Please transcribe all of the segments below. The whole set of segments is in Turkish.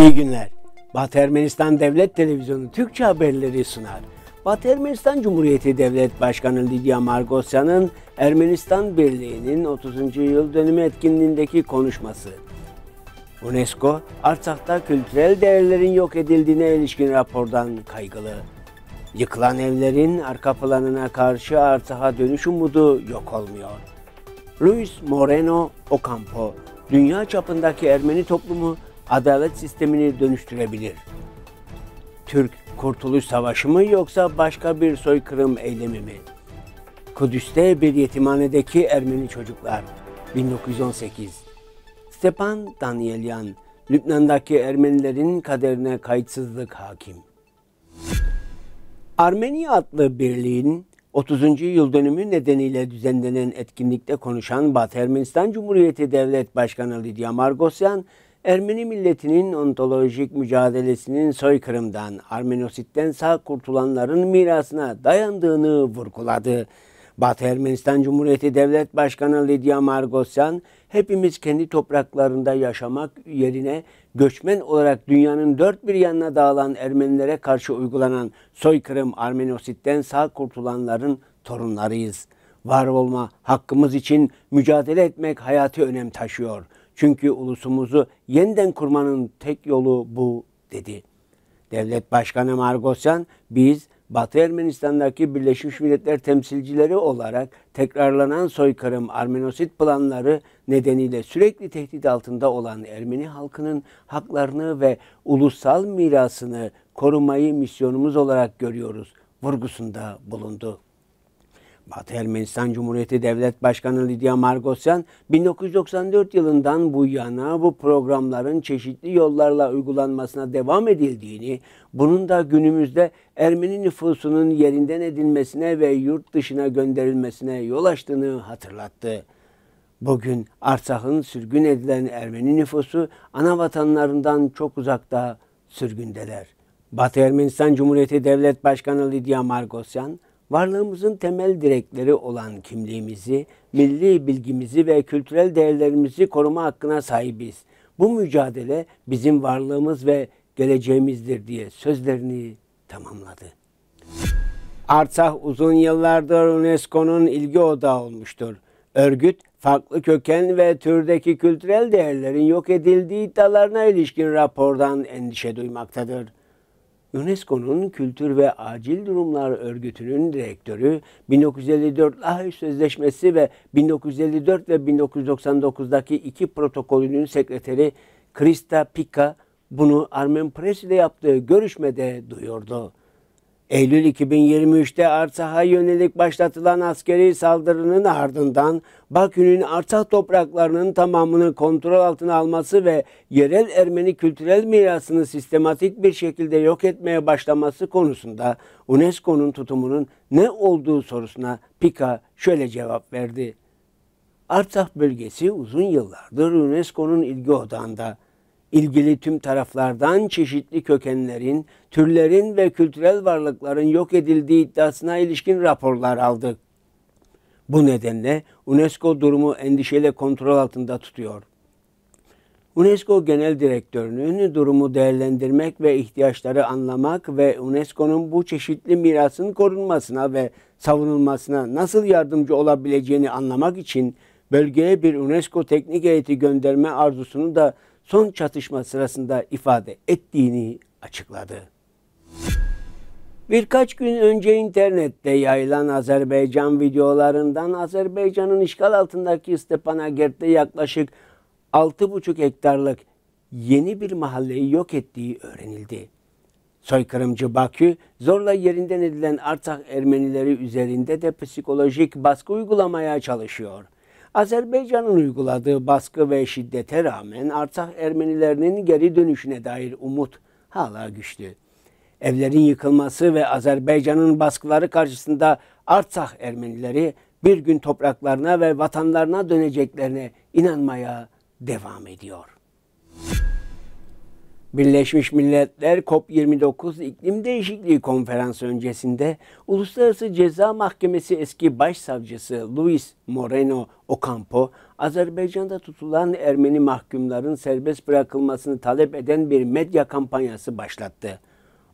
İyi günler. Batı Ermenistan Devlet Televizyonu Türkçe haberleri sunar. Batı Ermenistan Cumhuriyeti Devlet Başkanı Lidya Margosyan'ın Ermenistan Birliği'nin 30. yıl dönümü etkinliğindeki konuşması. UNESCO, Artsak'ta kültürel değerlerin yok edildiğine ilişkin rapordan kaygılı. Yıkılan evlerin arka planına karşı Artsak'a dönüş umudu yok olmuyor. Luis Moreno Ocampo, dünya çapındaki Ermeni toplumu adalet sistemini dönüştürebilir. Türk Kurtuluş Savaşı mı yoksa başka bir soykırım eylemi mi? Kudüs'te bir yetimhanedeki Ermeni çocuklar 1918 Stepan Danielyan Lübnan'daki Ermenilerin kaderine kayıtsızlık hakim. Armeni adlı birliğin 30. yıl dönümü nedeniyle düzenlenen etkinlikte konuşan Batı Ermenistan Cumhuriyeti Devlet Başkanı Lidya Margosyan, Ermeni milletinin ontolojik mücadelesinin soykırımdan, Armenositten sağ kurtulanların mirasına dayandığını vurguladı. Batı Ermenistan Cumhuriyeti Devlet Başkanı Lidya Margosyan, hepimiz kendi topraklarında yaşamak yerine göçmen olarak dünyanın dört bir yanına dağılan Ermenilere karşı uygulanan soykırım Armenositten sağ kurtulanların torunlarıyız. Var olma hakkımız için mücadele etmek hayati önem taşıyor.'' Çünkü ulusumuzu yeniden kurmanın tek yolu bu dedi. Devlet Başkanı Margosyan biz Batı Ermenistan'daki Birleşmiş Milletler temsilcileri olarak tekrarlanan soykırım Armenosit planları nedeniyle sürekli tehdit altında olan Ermeni halkının haklarını ve ulusal mirasını korumayı misyonumuz olarak görüyoruz vurgusunda bulundu. Batı Ermenistan Cumhuriyeti Devlet Başkanı Lidya Margosyan 1994 yılından bu yana bu programların çeşitli yollarla uygulanmasına devam edildiğini, bunun da günümüzde Ermeni nüfusunun yerinden edilmesine ve yurt dışına gönderilmesine yol açtığını hatırlattı. Bugün Arsah'ın sürgün edilen Ermeni nüfusu ana vatanlarından çok uzakta sürgündeler. Batı Ermenistan Cumhuriyeti Devlet Başkanı Lidya Margosyan, varlığımızın temel direkleri olan kimliğimizi, milli bilgimizi ve kültürel değerlerimizi koruma hakkına sahibiz. Bu mücadele bizim varlığımız ve geleceğimizdir diye sözlerini tamamladı. Artsah uzun yıllardır UNESCO'nun ilgi odağı olmuştur. Örgüt, farklı köken ve türdeki kültürel değerlerin yok edildiği iddialarına ilişkin rapordan endişe duymaktadır. UNESCO'nun Kültür ve Acil Durumlar Örgütü'nün direktörü 1954 Lahey Sözleşmesi ve 1954 ve 1999'daki iki protokolünün sekreteri Krista Pika bunu Armen Press ile yaptığı görüşmede duyurdu. Eylül 2023'te Arsah'a yönelik başlatılan askeri saldırının ardından Bakü'nün Arsah topraklarının tamamını kontrol altına alması ve yerel Ermeni kültürel mirasını sistematik bir şekilde yok etmeye başlaması konusunda UNESCO'nun tutumunun ne olduğu sorusuna Pika şöyle cevap verdi. Artsakh bölgesi uzun yıllardır UNESCO'nun ilgi odağında ilgili tüm taraflardan çeşitli kökenlerin, türlerin ve kültürel varlıkların yok edildiği iddiasına ilişkin raporlar aldık. Bu nedenle UNESCO durumu endişeyle kontrol altında tutuyor. UNESCO Genel Direktörü'nün durumu değerlendirmek ve ihtiyaçları anlamak ve UNESCO'nun bu çeşitli mirasın korunmasına ve savunulmasına nasıl yardımcı olabileceğini anlamak için bölgeye bir UNESCO teknik heyeti gönderme arzusunu da son çatışma sırasında ifade ettiğini açıkladı. Birkaç gün önce internette yayılan Azerbaycan videolarından Azerbaycan'ın işgal altındaki Stepanakert'te yaklaşık 6,5 hektarlık yeni bir mahalleyi yok ettiği öğrenildi. Soykırımcı Bakü, zorla yerinden edilen Artak Ermenileri üzerinde de psikolojik baskı uygulamaya çalışıyor.'' Azerbaycan'ın uyguladığı baskı ve şiddete rağmen Artsakh Ermenilerinin geri dönüşüne dair umut hala güçlü. Evlerin yıkılması ve Azerbaycan'ın baskıları karşısında Artsakh Ermenileri bir gün topraklarına ve vatanlarına döneceklerine inanmaya devam ediyor. Birleşmiş Milletler COP29 İklim Değişikliği Konferansı öncesinde Uluslararası Ceza Mahkemesi eski başsavcısı Luis Moreno Ocampo, Azerbaycan'da tutulan Ermeni mahkumların serbest bırakılmasını talep eden bir medya kampanyası başlattı.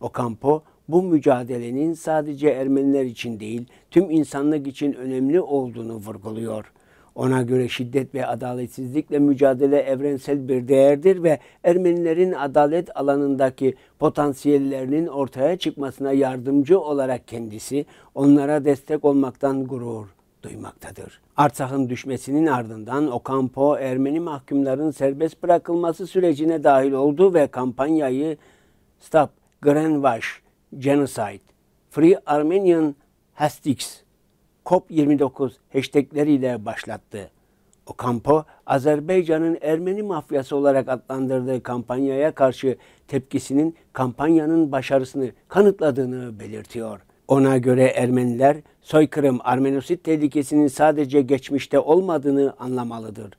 Ocampo, bu mücadelenin sadece Ermeniler için değil, tüm insanlık için önemli olduğunu vurguluyor. Ona göre şiddet ve adaletsizlikle mücadele evrensel bir değerdir ve Ermenilerin adalet alanındaki potansiyellerinin ortaya çıkmasına yardımcı olarak kendisi onlara destek olmaktan gurur duymaktadır. Artsak'ın düşmesinin ardından Okampo Ermeni mahkumların serbest bırakılması sürecine dahil oldu ve kampanyayı Stop Greenwash Genocide Free Armenian Hastics COP29 hashtagleriyle başlattı. O kampo Azerbaycan'ın Ermeni mafyası olarak adlandırdığı kampanyaya karşı tepkisinin kampanyanın başarısını kanıtladığını belirtiyor. Ona göre Ermeniler soykırım Armenosit tehlikesinin sadece geçmişte olmadığını anlamalıdır.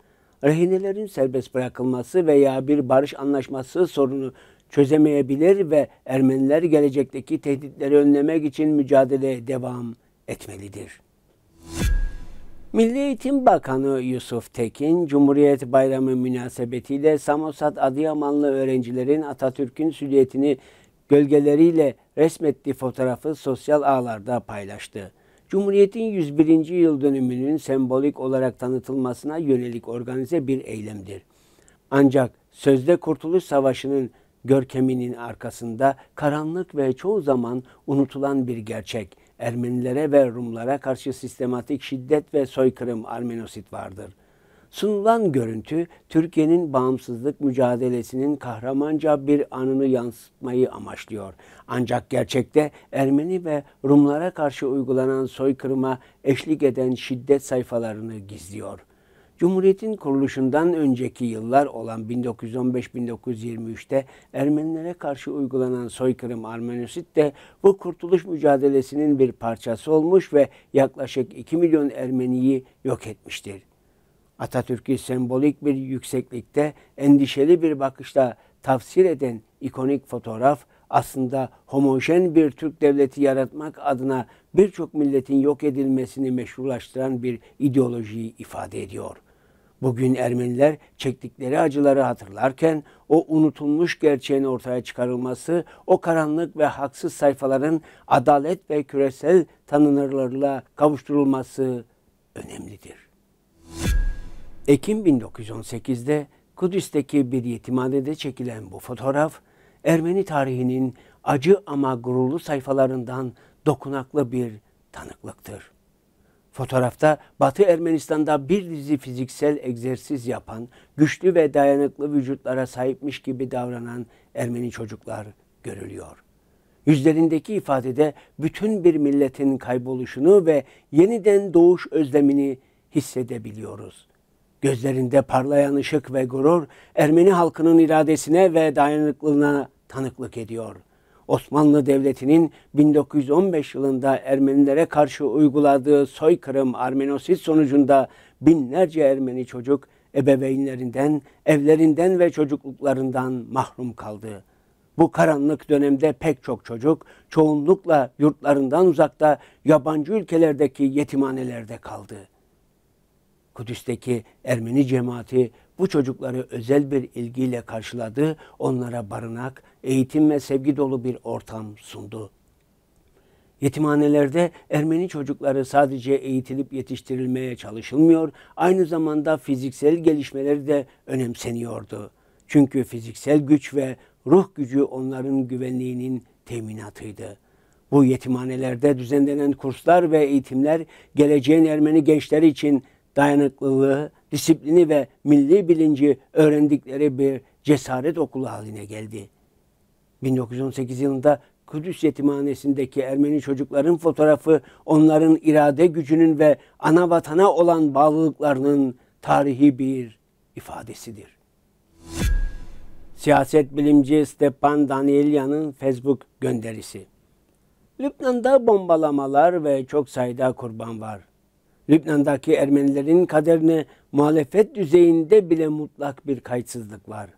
Rehinelerin serbest bırakılması veya bir barış anlaşması sorunu çözemeyebilir ve Ermeniler gelecekteki tehditleri önlemek için mücadele devam etmelidir. Milli Eğitim Bakanı Yusuf Tekin, Cumhuriyet Bayramı münasebetiyle Samosat Adıyamanlı öğrencilerin Atatürk'ün süliyetini gölgeleriyle resmettiği fotoğrafı sosyal ağlarda paylaştı. Cumhuriyet'in 101. yıl dönümünün sembolik olarak tanıtılmasına yönelik organize bir eylemdir. Ancak sözde Kurtuluş Savaşı'nın görkeminin arkasında karanlık ve çoğu zaman unutulan bir gerçek, Ermenilere ve Rumlara karşı sistematik şiddet ve soykırım Armenosit vardır. Sunulan görüntü Türkiye'nin bağımsızlık mücadelesinin kahramanca bir anını yansıtmayı amaçlıyor. Ancak gerçekte Ermeni ve Rumlara karşı uygulanan soykırıma eşlik eden şiddet sayfalarını gizliyor.'' Cumhuriyetin kuruluşundan önceki yıllar olan 1915-1923'te Ermenilere karşı uygulanan soykırım Armenosit de bu kurtuluş mücadelesinin bir parçası olmuş ve yaklaşık 2 milyon Ermeniyi yok etmiştir. Atatürk'ü sembolik bir yükseklikte endişeli bir bakışla tafsir eden ikonik fotoğraf aslında homojen bir Türk devleti yaratmak adına birçok milletin yok edilmesini meşrulaştıran bir ideolojiyi ifade ediyor. Bugün Ermeniler çektikleri acıları hatırlarken o unutulmuş gerçeğin ortaya çıkarılması, o karanlık ve haksız sayfaların adalet ve küresel tanınırlarla kavuşturulması önemlidir. Ekim 1918'de Kudüs'teki bir yetimhanede çekilen bu fotoğraf, Ermeni tarihinin acı ama gururlu sayfalarından dokunaklı bir tanıklıktır. Fotoğrafta Batı Ermenistan'da bir dizi fiziksel egzersiz yapan, güçlü ve dayanıklı vücutlara sahipmiş gibi davranan Ermeni çocuklar görülüyor. Yüzlerindeki ifadede bütün bir milletin kayboluşunu ve yeniden doğuş özlemini hissedebiliyoruz. Gözlerinde parlayan ışık ve gurur Ermeni halkının iradesine ve dayanıklılığına tanıklık ediyor. Osmanlı Devleti'nin 1915 yılında Ermenilere karşı uyguladığı soykırım Armenosit sonucunda binlerce Ermeni çocuk ebeveynlerinden, evlerinden ve çocukluklarından mahrum kaldı. Bu karanlık dönemde pek çok çocuk çoğunlukla yurtlarından uzakta yabancı ülkelerdeki yetimhanelerde kaldı. Kudüs'teki Ermeni cemaati bu çocukları özel bir ilgiyle karşıladı, onlara barınak, eğitim ve sevgi dolu bir ortam sundu. Yetimhanelerde Ermeni çocukları sadece eğitilip yetiştirilmeye çalışılmıyor, aynı zamanda fiziksel gelişmeleri de önemseniyordu. Çünkü fiziksel güç ve ruh gücü onların güvenliğinin teminatıydı. Bu yetimhanelerde düzenlenen kurslar ve eğitimler geleceğin Ermeni gençleri için dayanıklılığı, disiplini ve milli bilinci öğrendikleri bir cesaret okulu haline geldi. 1918 yılında Kudüs Yetimhanesi'ndeki Ermeni çocukların fotoğrafı onların irade gücünün ve ana vatana olan bağlılıklarının tarihi bir ifadesidir. Siyaset bilimci Stepan Danielya'nın Facebook gönderisi. Lübnan'da bombalamalar ve çok sayıda kurban var. Lübnan'daki Ermenilerin kaderine muhalefet düzeyinde bile mutlak bir kayıtsızlık var.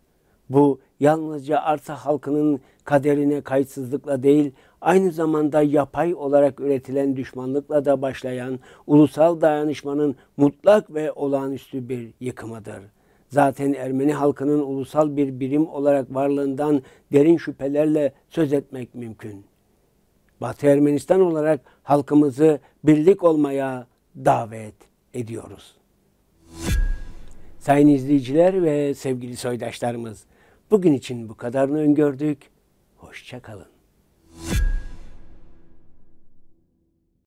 Bu yalnızca arsa halkının kaderine kayıtsızlıkla değil, aynı zamanda yapay olarak üretilen düşmanlıkla da başlayan ulusal dayanışmanın mutlak ve olağanüstü bir yıkımıdır. Zaten Ermeni halkının ulusal bir birim olarak varlığından derin şüphelerle söz etmek mümkün. Batı Ermenistan olarak halkımızı birlik olmaya davet ediyoruz. Sayın izleyiciler ve sevgili soydaşlarımız, Bugün için bu kadarını öngördük. Hoşça kalın.